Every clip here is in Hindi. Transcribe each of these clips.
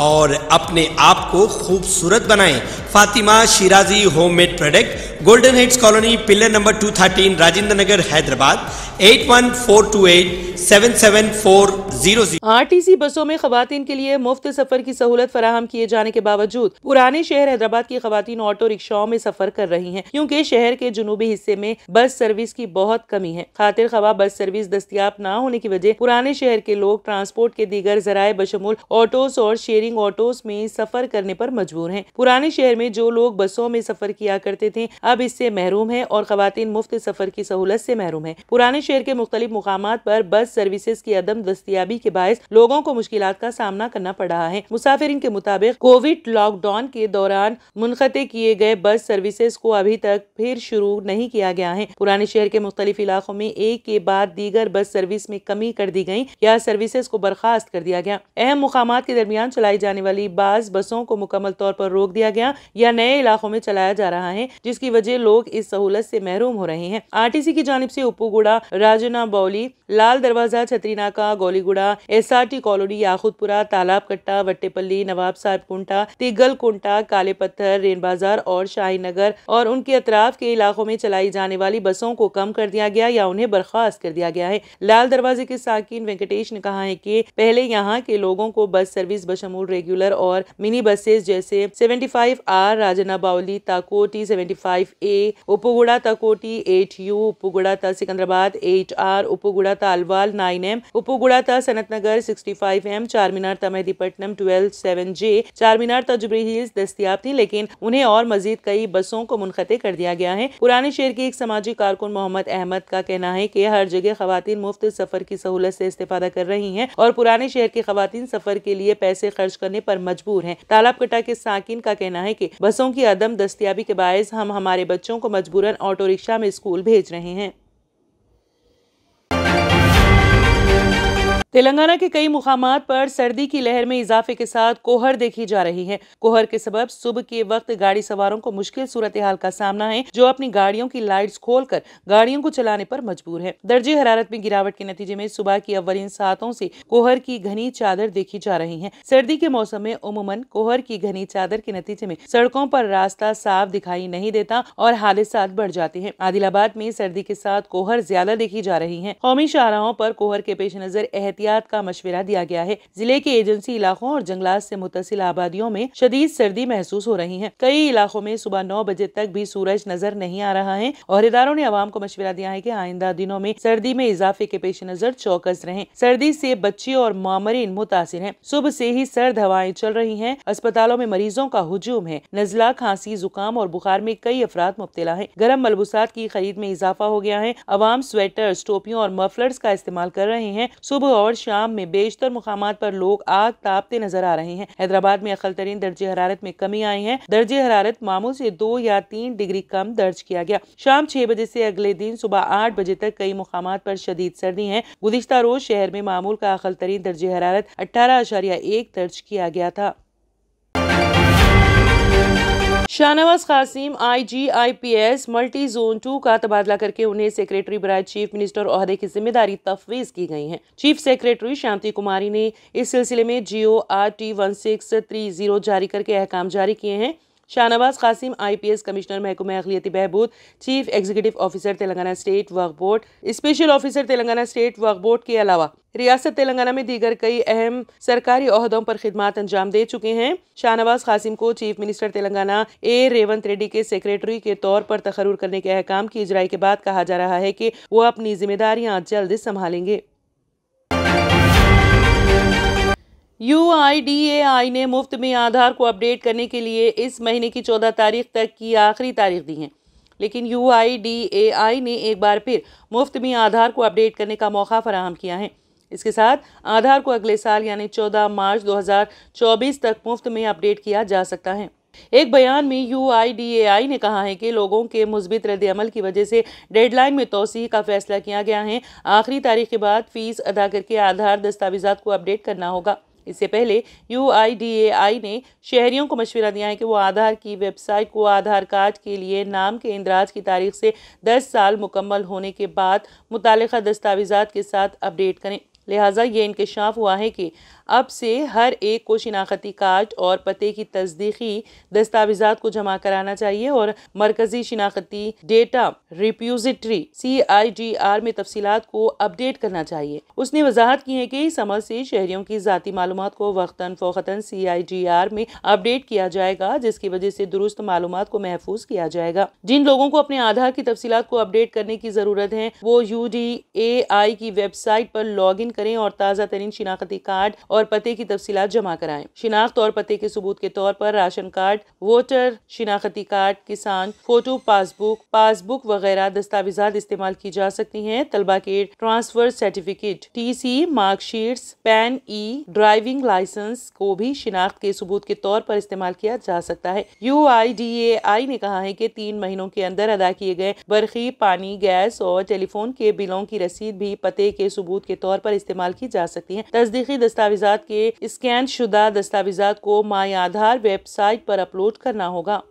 और अपने आप को खूबसूरत बनाएं Fatima Shirazi homemade product golden heads colony pillar number 213 Rajendra Nagar Hyderabad 8142877400 RTC बसों में खातन के लिए मुफ्त सफर की सहूलत फराहम किए जाने के बावजूद पुराने शहर हैदराबाद की खातन ऑटो रिक्शाओं में सफर कर रही है क्यूँकी शहर के जुनूबी हिस्से में बस सर्विस की बहुत कमी है खातिर खवा बस सर्विस दस्तियाब न होने की वजह पुराने शहर के लोग ट्रांसपोर्ट के दीगर जराये बशमूल ऑटोस और शेयर शेयरिंग ऑटोज में सफर करने पर मजबूर हैं पुराने शहर में जो लोग बसों में सफर किया करते थे अब इससे महरूम है और खातन मुफ्त सफर की सहूलत से महरूम है पुराने शहर के मुख्तलिफ मुकाम पर बस सर्विसेज की अदम दस्तियाबी के बायस लोगों को मुश्किल का सामना करना पड़ रहा है मुसाफिर के मुताबिक कोविड लॉकडाउन के दौरान मुनखते किए गए बस सर्विसेज को अभी तक फिर शुरू नहीं किया गया है पुराने शहर के मुख्तलिफ इलाकों में एक के बाद दीगर बस सर्विस में कमी कर दी गयी या सर्विसेज को बर्खास्त कर दिया गया अहम मुकाम के दरमियान चलाई चलाई जाने वाली बाज बसों को मुकम्मल तौर पर रोक दिया गया या नए इलाकों में चलाया जा रहा है जिसकी वजह लोग इस सहूलत से महरूम हो रहे हैं आरटीसी की जानब से उपूगुड़ा राजना बौली लाल दरवाजा छतरीनाका गोलीगुड़ा टी कॉलोनी याकूदपुरा तालाब कट्टा वट्टेपल्ली नवाब साहब कुंटा तिगल कुंटा काले पत्थर रेन बाजार और शाही नगर और उनके अतराफ के इलाकों में चलाई जाने वाली बसों को कम कर दिया गया या उन्हें बर्खास्त कर दिया गया है लाल दरवाजे के साकिन वेंकटेश ने कहा है की पहले यहाँ के लोगों को बस सर्विस बशमूल स्कूल रेगुलर और मिनी बसेस जैसे 75 आर राजना बाउली ताकोटी 75 ए उपगुड़ा ताकोटी 8 यू उपगुड़ा ता सिकंदराबाद 8 आर उपगुड़ा ता अलवाल 9 एम उपगुड़ा ता सिक्सटी फाइव एम चार मीनार ता मेहदीपट्टनम ट्वेल्व सेवन जे चार मीनार ता जुबरी हिल्स दस्तियाब थी लेकिन उन्हें और मजीद कई बसों को मुनखते कर दिया गया है पुराने शहर की एक समाजी कारकुन मोहम्मद अहमद का कहना है की हर जगह खातन मुफ्त सफर की सहूलत से इस्तेफादा कर रही है और पुराने शहर की खातन सफर के लिए पैसे खर्च खर्च करने पर मजबूर हैं तालाब कटा के साकिन का कहना है कि बसों की अदम दस्तियाबी के बायस हम हमारे बच्चों को मजबूरन ऑटो रिक्शा में स्कूल भेज रहे हैं तेलंगाना के कई मुकाम पर सर्दी की लहर में इजाफे के साथ कोहर देखी जा रही है कोहर के सबब सुबह के वक्त गाड़ी सवारों को मुश्किल सूरत हाल का सामना है जो अपनी गाड़ियों की लाइट्स खोलकर गाड़ियों को चलाने पर मजबूर है दर्जे हरारत में गिरावट के नतीजे में सुबह की अवरीन सातों से कोहर की घनी चादर देखी जा रही है सर्दी के मौसम में उमूमन कोहर की घनी चादर के नतीजे में सड़कों पर रास्ता साफ दिखाई नहीं देता और हादसा बढ़ जाते हैं आदिलाबाद में सर्दी के साथ कोहर ज्यादा देखी जा रही है कौमी शाहराहों पर कोहर के पेश नजर एहतियात एहतियात का मशवरा दिया गया है जिले के एजेंसी इलाकों और जंगलात से मुतसिल आबादियों में शदीद सर्दी महसूस हो रही है कई इलाकों में सुबह नौ बजे तक भी सूरज नजर नहीं आ रहा है और इदारों ने आवाम को मशवरा दिया है की आइंदा दिनों में सर्दी में इजाफे के पेश नजर चौकस रहे सर्दी से बच्चे और मामरीन मुतासर है सुबह से ही सर्द हवाएं चल रही है अस्पतालों में मरीजों का हजूम है नजला खांसी जुकाम और बुखार में कई अफराद मुबतला है गर्म मलबूसात की खरीद में इजाफा हो गया है अवाम स्वेटर्स टोपियों और मफलर्स का इस्तेमाल कर रहे हैं सुबह और और शाम में बेशतर मुकाम पर लोग आग तापते नजर आ रहे हैं हैदराबाद में अखल तरीन दर्जे हरारत में कमी आई है दर्जे हरारत मामूल से दो या तीन डिग्री कम दर्ज किया गया शाम छह बजे से अगले दिन सुबह आठ बजे तक कई मुकाम पर शदीद सर्दी है गुजशत रोज शहर में मामूल का अखल तरीन दर्ज हरारत अठारह दर्ज किया गया था Shahnawaz Qasim S multi zone two का तबादला करके उन्हें सेक्रेटरी बराय चीफ मिनिस्टर अहदे की जिम्मेदारी तफवीज की गई है चीफ सेक्रेटरी शांति कुमारी ने इस सिलसिले में GO R T one six three zero जारी करके अहकाम जारी किए हैं शाहनवाज कासिम आईपीएस कमिश्नर महकमा अखिलियती बहबूद chief executive officer Telangana state work board special officer Telangana state work board के अलावा रियासत तेलंगाना में दीगर कई अहम सरकारी अहदों पर खिदमत अंजाम दे चुके हैं शाहनवाज कासिम को chief minister Telangana A Revanth Reddy के सेक्रेटरी के तौर पर तकरूर करने के अहकाम की इजराई के बाद कहा जा रहा है कि वो अपनी जिम्मेदारियां जल्द संभालेंगे यू आई डी ए आई ने मुफ्त में आधार को अपडेट करने के लिए इस महीने की चौदह तारीख तक की आखिरी तारीख दी है लेकिन यू आई डी ए आई ने एक बार फिर मुफ्त में आधार को अपडेट करने का मौका फराहम किया है इसके साथ आधार को अगले साल यानी 14 मार्च 2024 तक मुफ्त में अपडेट किया जा सकता है एक बयान में यू ने कहा है कि लोगों के मुस्बित रद्दमल की वजह से डेडलाइन में तोसी का फैसला किया गया है आखिरी तारीख के बाद फीस अदा करके आधार दस्तावेजा को अपडेट करना होगा इससे पहले यू ने शहरियों को मशवरा दिया है कि वो आधार की वेबसाइट को आधार कार्ड के लिए नाम के इंदराज की तारीख से दस साल मुकम्मल होने के बाद मुतल दस्तावेज़ा के साथ अपडेट करें लिहाजा ये इंकशाफ हुआ है कि अब से हर एक को शिनाख्ती कार्ड और पते की तस्दीकी दस्तावेजा को जमा कराना चाहिए और मरकजी शिनाख्ती data रिप्यूजिट्री C I ji are में तफसीत को अपडेट करना चाहिए उसने वजाहत की है कि इस अमल से शहरियों की ज़ाती मालूम को वक्ता फोखता सी आई जी आर में अपडेट किया जाएगा जिसकी वजह से दुरुस्त मालूम को महफूज किया जाएगा जिन लोगों को अपने आधार की तफसीत को अपडेट करने की ज़रूरत है वो यू डी ए आई की वेबसाइट पर लॉग इन करें और ताज़ा तरीन शिनाख्ती कार्ड और पते की तफसीत जमा कराएं शिनाख्त और पते के सबूत के तौर पर राशन कार्ड वोटर शिनाख्ती कार्ड किसान फोटो पासबुक पासबुक वगैरह दस्तावेजा इस्तेमाल की जा सकती हैं तलबा के transfer certificate T C marksheet PAN ई ड्राइविंग लाइसेंस को भी शिनाख्त के सबूत के तौर पर इस्तेमाल किया जा सकता है यू आई डी ए आई ने कहा है की तीन महीनों के अंदर अदा किए गए बर्फी पानी गैस और टेलीफोन के बिलों की रसीद भी पते के सबूत के तौर पर इस्तेमाल की जा सकती है तस्दीकी दस्तावेज दस्तावेजा के स्कैन शुदा दस्तावेजा को माई आधार वेबसाइट पर अपलोड करना होगा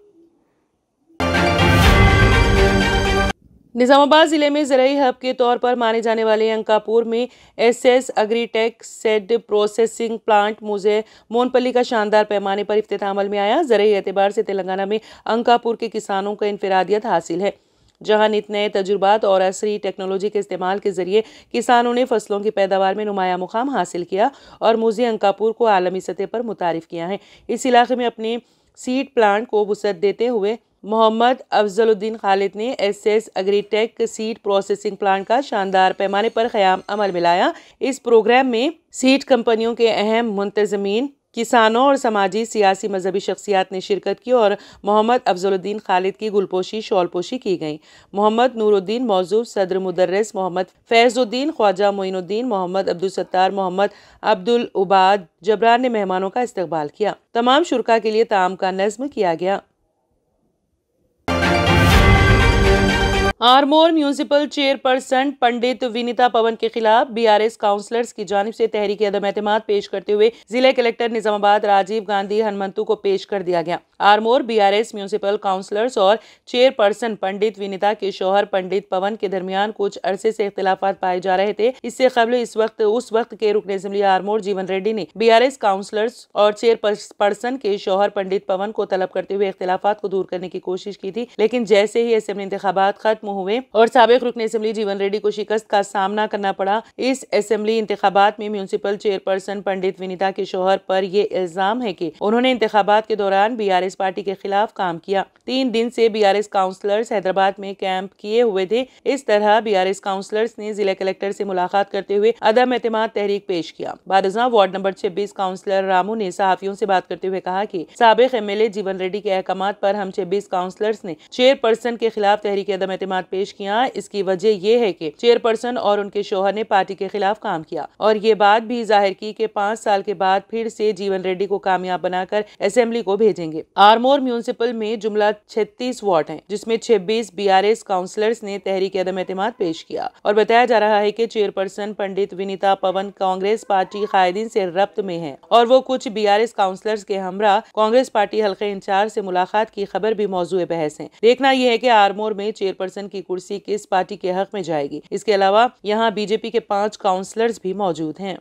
निज़ामाबाद ज़िले में ज़रूरी हब के तौर पर माने जाने वाले अंकापुर में S S agritech seed processing plant मुझे मोनपल्ली का शानदार पैमाने पर अफ्ताम में आया ज़रूरी एतबार से तेलंगाना में अंकापुर के किसानों का इनफरादियत हासिल है जहां नित नए तजुर्बात और असरी टेक्नोलॉजी के इस्तेमाल के ज़रिए किसानों ने फसलों की पैदावार में नुमाया मुकाम हासिल किया और मोजी अंकापुर को आलमी सतह पर मुतारफ़ किया है इस इलाके में अपने सीड प्लांट को वसत देते हुए मोहम्मद अफजलुद्दीन खालिद ने S S agritech seed processing plant का शानदार पैमाने पर क़्याम अमल मिलाया इस प्रोग्राम में सीड कंपनियों के अहम मुंतजमीन किसानों और समाजी सियासी मजहबी शख्सियात ने शिरकत की और मोहम्मद अफजलुद्दीन खालिद की गुलपोशी शॉलपोशी की गई मोहम्मद नूरुद्दीन मौजूद सदर मुदर्रस मोहम्मद फैज़ुद्दीन ख्वाजा मोइनुद्दीन मोहम्मद अब्दुलसत्तार मोहम्मद अब्दुल उबाद जबरान ने मेहमानों का इस्तबाल किया तमाम शुरा के लिए ताम का नज्म किया गया आरमोर म्यूनिसिपल चेयरपर्सन पंडित विनीता पवन के खिलाफ बीआरएस काउंसलर्स की जानब से तहरीक अदम एतम पेश करते हुए जिले कलेक्टर निजामाबाद राजीव गांधी हनुमंतू को पेश कर दिया गया आरमोर बीआरएस म्यूनसिपल काउंसलर्स और चेयरपर्सन पंडित विनीता के शोहर पंडित पवन के दरमियान कुछ अरसे से इख्तलाफा पाए जा रहे थे इससे कबल इस वक्त उस वक्त के रुकने असम्बली आरमोर जीवन रेड्डी ने एस काउंसलर्स और चेयरपर्सन के शोहर पंडित पवन को तलब करते हुए इख्तलाफा को दूर करने की कोशिश की थी लेकिन जैसे ही असम्बली इंतबात खत्म हुए और सबक रुकन असम्बली जीवन रेड्डी को शिकस्त का सामना करना पड़ा इस असम्बली इंतबात में म्यूनसिपल चेयरपर्सन पंडित विनीता के शोहर पर यह इल्जाम है की उन्होंने इंतबात के दौरान बी आर एस पार्टी के खिलाफ काम किया तीन दिन से B R S councillors Hyderabad में कैंप किए हुए थे इस तरह बी आर एस काउंसलर्स ने जिला कलेक्टर से मुलाकात करते हुए अदम एतम तहरीक पेश किया बाद वार्ड नंबर छब्बीस काउंसलर रामू ने सहाफियों से बात करते हुए कहा कि सबक एमएलए जीवन रेड्डी के अहकाम पर हम छब्बीस काउंसलर्स ने चेयरपर्सन के खिलाफ तहरीक अदम एतम पेश किया इसकी वजह यह है कि चेयरपर्सन और उनके शोहर ने पार्टी के खिलाफ काम किया और ये बात भी जाहिर की कि पाँच साल के बाद फिर से जीवन रेड्डी को कामयाब बनाकर असेंबली को भेजेंगे आरमोर म्यूनसिपल में जुमला छत्तीस वार्ड है जिसमे छब्बीस बी आर एस काउंसिलर्स ने तहरीक अदम एतम पेश किया और बताया जा रहा है की चेयरपर्सन पंडित विनीता पवन कांग्रेस पार्टी कायदीन से रब्त में है और वो कुछ बी आर एस काउंसिलर्स के हमरा कांग्रेस पार्टी हल्के इंचार्ज से मुलाकात की खबर भी मौजूद बहस है देखना यह है की आरमोर में चेयरपर्सन की कुर्सी किस पार्टी के हक में जाएगी इसके अलावा यहाँ बीजेपी के पांच काउंसलर्स भी मौजूद हैं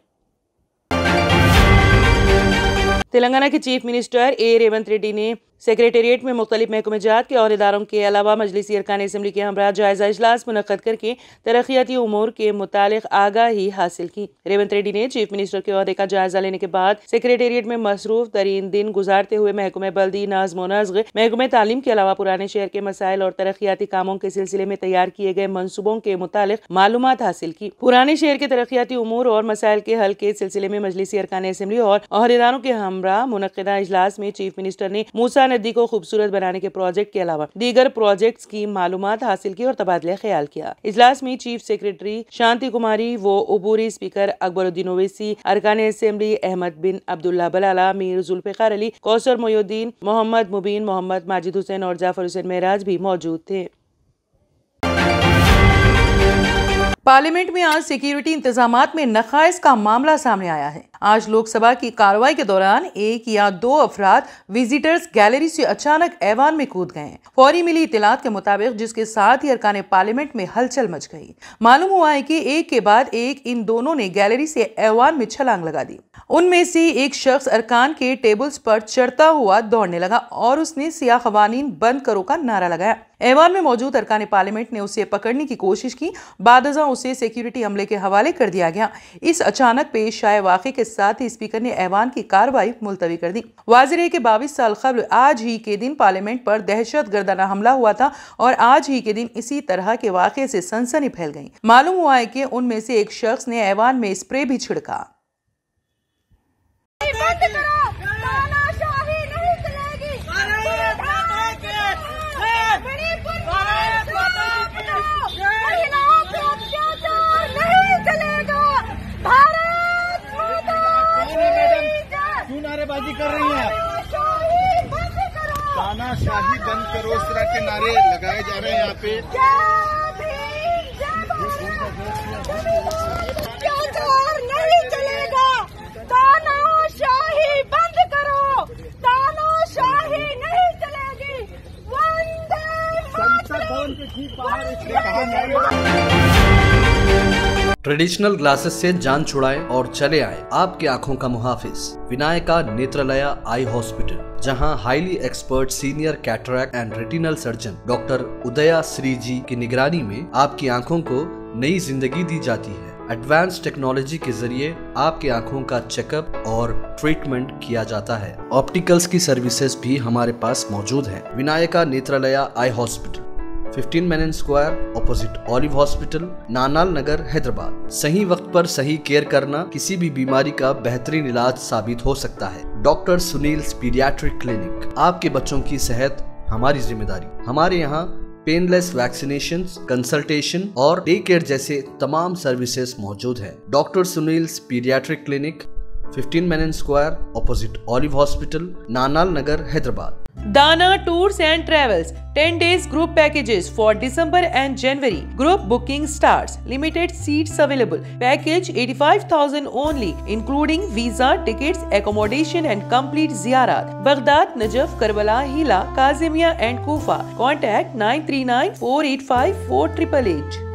तेलंगाना के chief minister A Revanth Reddy ने सेक्रेटेरिएट में मुख्तलि महकमे जात के अहदेदारों के अलावा मजलिसी अरकान इसम्बली के हमरा जायजा अजलास मुनद करके तरक्याती उमूर के मुतल आगाही हासिल की रेवंत रेड्डी ने चीफ मिनिस्टर के अहदे का जायजा लेने के बाद सेक्रेटेरिएट में मसरूफ तरीन दिन गुजारते हुए महकमे बल्दी नाजम व नज्म महकमे तालीम के अलावा पुराने शहर के मसाइल और तरक्याती कामों के सिलसिले में तैयार किए गए मनसूबों के मुताल मालूम हासिल की पुराने शहर के तरक्याती उमूर और मसाइल के हल के सिलसिले में मजलिसी अरकान इसम्बली और अहदेदारों के हमरा मुनदा अजलास में चीफ मिनिस्टर ने मूसा नदी को खूबसूरत बनाने के प्रोजेक्ट के अलावा दीगर प्रोजेक्ट की मालूम हासिल की और तबादला ख्याल किया इजलास में चीफ सेक्रेटरी शांति कुमारी वो अबूरी स्पीकर अकबरुद्दीन ओवैसी अरकान असम्बली अहमद बिन अब्दुल्ला बलाला मीर जुल्फ़ार अली कौसर मोयुद्दीन मोहम्मद मुबीन मोहम्मद माजिद हुसैन और जाफर हुसैन महराज भी मौजूद थे पार्लियामेंट में आज सिक्योरिटी इंतजाम में नखाइज का मामला सामने आया है आज लोकसभा की कार्रवाई के दौरान एक या दो अफराद विजिटर्स गैलरी से अचानक ऐवान में कूद गए फौरी मिली इतलात के मुताबिक जिसके साथ ही अरकान पार्लियामेंट में हलचल मच गई मालूम हुआ है कि एक के बाद एक इन दोनों ने गैलरी से ऐवान में छलांग लगा दी उनमें से एक शख्स अरकान के टेबल्स पर चढ़ता हुआ दौड़ने लगा और उसने सिया खवानीन बंद करो का नारा लगाया ऐवान में मौजूद अरकान पार्लियामेंट ने उसे पकड़ने की कोशिश की बाद उसे सिक्योरिटी हमले के हवाले कर दिया गया इस अचानक पेश आए वाक़े के साथ ही स्पीकर ने ऐवान की कार्रवाई मुलतवी कर दी वाज है कि बाईस साल कबल आज ही के दिन पार्लियामेंट पर दहशत गर्दाना हमला हुआ था और आज ही के दिन इसी तरह के वाक़े से सनसनी फैल गई मालूम हुआ है कि उनमें से एक शख्स ने ऐवान में स्प्रे भी छिड़का जा रहे हैं यहाँ पे ट्रेडिशनल ग्लासेस से जान छुड़ाए और चले आए आपकी आंखों का मुहाफिज विनायका नेत्रालया आई हॉस्पिटल जहां highly expert senior cataract and retinal surgeon doctor Udaya Shri जी की निगरानी में आपकी आंखों को नई जिंदगी दी जाती है एडवांस टेक्नोलॉजी के जरिए आपके आंखों का चेकअप और ट्रीटमेंट किया जाता है ऑप्टिकल्स की सर्विसेज भी हमारे पास मौजूद है Vinayaka Netralaya eye hospital fifteen Mannan square opposite Olive hospital Nanal Nagar Hyderabad सही वक्त पर सही केयर करना किसी भी बीमारी का बेहतरीन इलाज साबित हो सकता है डॉक्टर सुनील पीडियाट्रिक क्लिनिक आपके बच्चों की सेहत हमारी जिम्मेदारी हमारे यहाँ पेनलेस वैक्सीनेशन कंसल्टेशन और डे केयर जैसे तमाम सर्विसेज मौजूद है doctor Sunil paediatric clinic 15 Mannan square opposite Olive hospital Nanal Nagar Hyderabad Dana Tours and Travels 10 days group packages for December and January. Group booking starts. Limited seats available. Package 85,000 only, including visa, tickets, accommodation, and complete ziyarat. Baghdad, Najaf, Karbala, Hila, Kazimia, and Kufa. Contact 939 485 4888.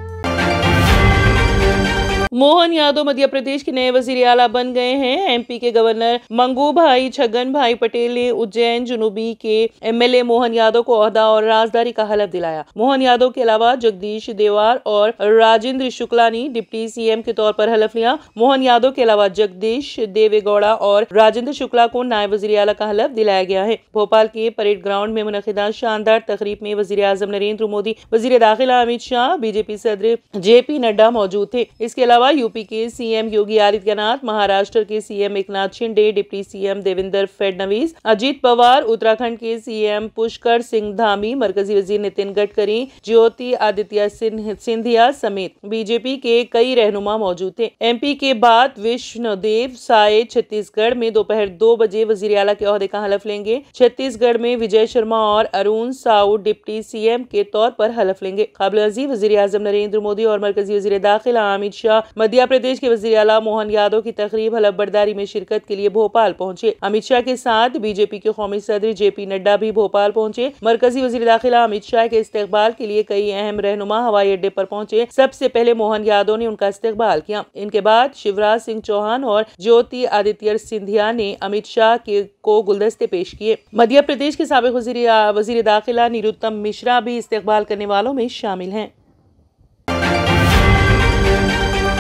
Mohan Yadav Madhya Pradesh के नए वजीर आला बन गए हैं एमपी के गवर्नर मंगू भाई छगन भाई पटेल ने उज्जैन जुनूबी के एमएलए मोहन यादव को अहदा और राजदारी का हलफ दिलाया मोहन यादव के अलावा जगदीश देवार और राजेंद्र शुक्ला ने डिप्टी सीएम के तौर पर हलफ लिया मोहन यादव के अलावा जगदीश देवेगौड़ा और राजेंद्र शुक्ला को नायब वजीर अला का हलफ दिलाया गया है भोपाल के परेड ग्राउंड में मुनदा शानदार तकरीब में वजी नरेंद्र मोदी वजीर दाखिला अमित शाह बीजेपी सदर जेपी नड्डा मौजूद थे इसके अलावा अलावा यूपी के सीएम योगी आदित्यनाथ महाराष्ट्र के CM Eknath Shinde deputy CM Devendra Fadnavis Ajit Pawar Uttarakhand के सीएम पुष्कर सिंह धामी मरकजी वजीर नितिन गडकरी ज्योति आदित्य सिंधिया समेत बीजेपी के कई रहनुमा मौजूद थे एमपी के बाद विष्णु देव साय छत्तीसगढ़ में दोपहर दो बजे वजीर आला के अहदे का हलफ लेंगे छत्तीसगढ़ में विजय शर्मा और अरुण साउ डिप्टी सीएम के तौर पर हलफ लेंगे काबिल अजीम वजी आजम नरेंद्र मोदी और मरकजी वजी दाखिला अमित शाह मध्य प्रदेश के वजी अला मोहन यादव की तकरीब हलफबर्दारी में शिरकत के लिए भोपाल पहुंचे अमित शाह के साथ बीजेपी के कौमी सदर जे पी नड्डा भी भोपाल पहुंचे मरकजी वजी दाखिला अमित शाह के इस्तेबाल के लिए कई अहम रहनुमा हवाई अड्डे पर पहुंचे सबसे पहले मोहन यादव ने उनका इस्तेबाल किया इनके बाद शिवराज सिंह चौहान और ज्योति आदित्य सिंधिया ने अमित शाह के को गुलदस्ते पेश किए मध्य प्रदेश के सबक वजी दाखिला निरुत्तम मिश्रा भी इस्तेबाल करने वालों में शामिल हैं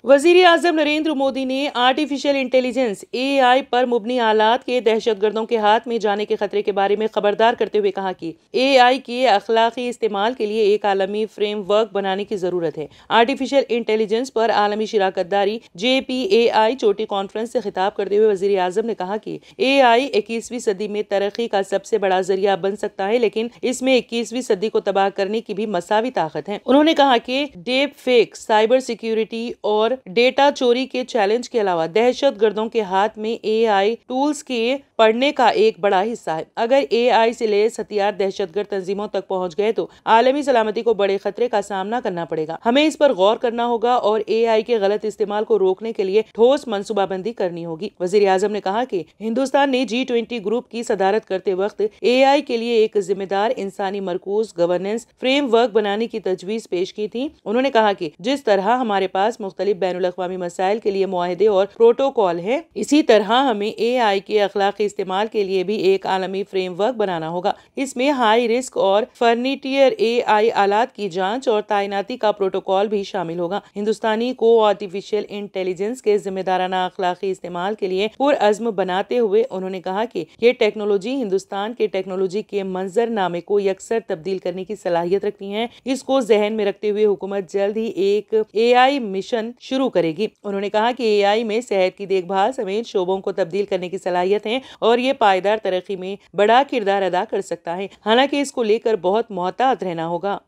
वजीर अजम नरेंद्र मोदी ने आर्टिफिशियल इंटेलिजेंस एआई पर मुबनी आलात के दहशतगर्दों के हाथ में जाने के खतरे के बारे में खबरदार करते हुए कहा कि एआई के अखलाकी इस्तेमाल के लिए एक आलमी फ्रेमवर्क बनाने की जरूरत है आर्टिफिशियल इंटेलिजेंस पर आलमी शराकत दारी जे पी ए आई चोटी कॉन्फ्रेंस से खिताब करते हुए वजीर अजम ने कहा कि ए आई इक्कीसवीं सदी में तरक्की का सबसे बड़ा जरिया बन सकता है लेकिन इसमें इक्कीसवीं सदी को तबाह करने की भी मसावी ताकत है उन्होंने कहा कि डेप फेक साइबर सिक्योरिटी और डेटा चोरी के चैलेंज के अलावा दहशत गर्दों के हाथ में एआई टूल्स के पढ़ने का एक बड़ा हिस्सा है अगर एआई से लैस हथियार दहशतगर्द तंजीमों तक पहुंच गए तो आलमी सलामती को बड़े खतरे का सामना करना पड़ेगा हमें इस पर गौर करना होगा और एआई के गलत इस्तेमाल को रोकने के लिए ठोस मनसूबाबंदी करनी होगी वजीर आजम ने कहा की हिंदुस्तान ने जी ट्वेंटी ग्रुप की सदारत करते वक्त ए के लिए एक जिम्मेदार इंसानी मरकूज गवर्नेंस फ्रेमवर्क बनाने की तजवीज पेश की थी उन्होंने कहा की जिस तरह हमारे पास मुख्तलि बैन अवी मसाइल के लिए माहदे और प्रोटोकॉल है इसी तरह हमें ए आई के अखलाक इस्तेमाल के लिए भी एक आलमी फ्रेमवर्क बनाना होगा इसमें हाई रिस्क और फर्नीटियर ए आई आलात की जाँच और तैनाती का प्रोटोकॉल भी शामिल होगा हिंदुस्तानी को आर्टिफिशियल इंटेलिजेंस के जिम्मेदाराना अखलाक इस्तेमाल के लिए पुरजम बनाते हुए उन्होंने कहा की ये टेक्नोलॉजी हिंदुस्तान के टेक्नोलॉजी के मंजरनामे को अक्सर तब्दील करने की सलाहियत रखती है इसको जहन में रखते हुए हुकूमत जल्द ही एक ए आई मिशन शुरू करेगी उन्होंने कहा कि एआई में सेहत की देखभाल समेत शोबों को तब्दील करने की सलाहियत है और ये पायदार तरक्की में बड़ा किरदार अदा कर सकता है हालांकि इसको लेकर बहुत मोहतात रहना होगा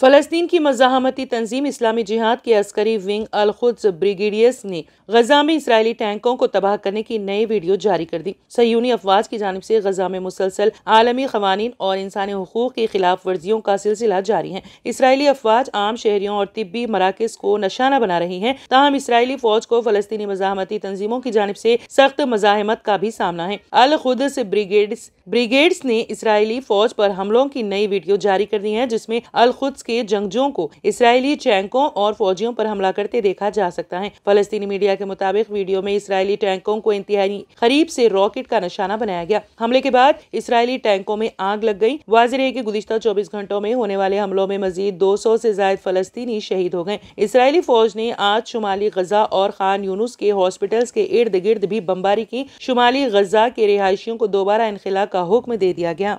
फ़लस्तीन की मजामती तंजीम इस्लामी जिहाद के अस्करी विंग अलखुद ब्रिगेडियस ने गजा में इसराइली टैंकों को तबाह करने की नई वीडियो जारी कर दी सयूनी अफवाज की जानब ऐसी गजा में मुसलसल आलमी खवानी और इंसानी हकूक की खिलाफ वर्जियों का सिलसिला जारी है इसराइली अफवाज आम शहरियों और तिबी मराकज को निशाना बना रही है तहम इसराइली फौज को फलस्तनी मजामती तंजीमों की जानब ऐसी सख्त मजामत का भी सामना है अल खुद ब्रिगेड ब्रिगेड्स ने इसराइली फौज पर हमलों की नई वीडियो जारी कर दी है जिसमे अल खुद के जंगजों को इसराइली टैंकों और फौजियों पर हमला करते देखा जा सकता है फलस्तीनी मीडिया के मुताबिक वीडियो में इसराइली टैंकों को इंतहाई करीब से रॉकेट का निशाना बनाया गया हमले के बाद इसराइली टैंकों में आग लग गई वाजिर है की गुजशत चौबीस घंटों में होने वाले हमलों में मजीद दो सौ से ज्यादा फलस्तीनी शहीद हो गए इसराइली फौज ने आज शुमाली गजा और खान यूनुस के हॉस्पिटल के इर्द गिर्द भी बम्बारी की शुमाली गजा के रिहायशियों को दोबारा इनखिला का हुक्म दे दिया गया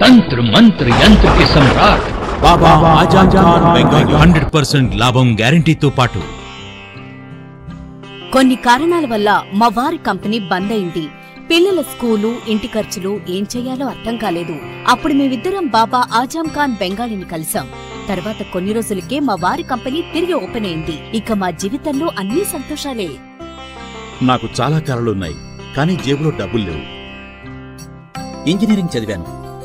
तंत्र मंत्र यंत्र के सम्राट బాబా ఆజాద్ ఖాన్ హండ్రెడ్ పర్సెంట్ లాభం గ్యారంటీతో పాటు కొన్ని కారణాల వల్ల మా వారి కంపెనీ బంద్ అయింది పిల్లల స్కూలు ఇంటి ఖర్చులు ఏం చేయాలో అర్థం కాలేదు అప్పుడు మేమిద్దరం బాబా ఆజాం ఖాన్ బెంగాలీని కలిసాం తర్వాత కొన్ని రోజులకే మా వారి కంపెనీ తిరిగి ఓపెన్ అయింది ఇక మా జీవితంలో అన్ని సంతోషాలే నాకు చాలా ఉన్నాయి కానీ జేబులో డబ్బులు లేవు ఇంజనీరింగ్ చదివాను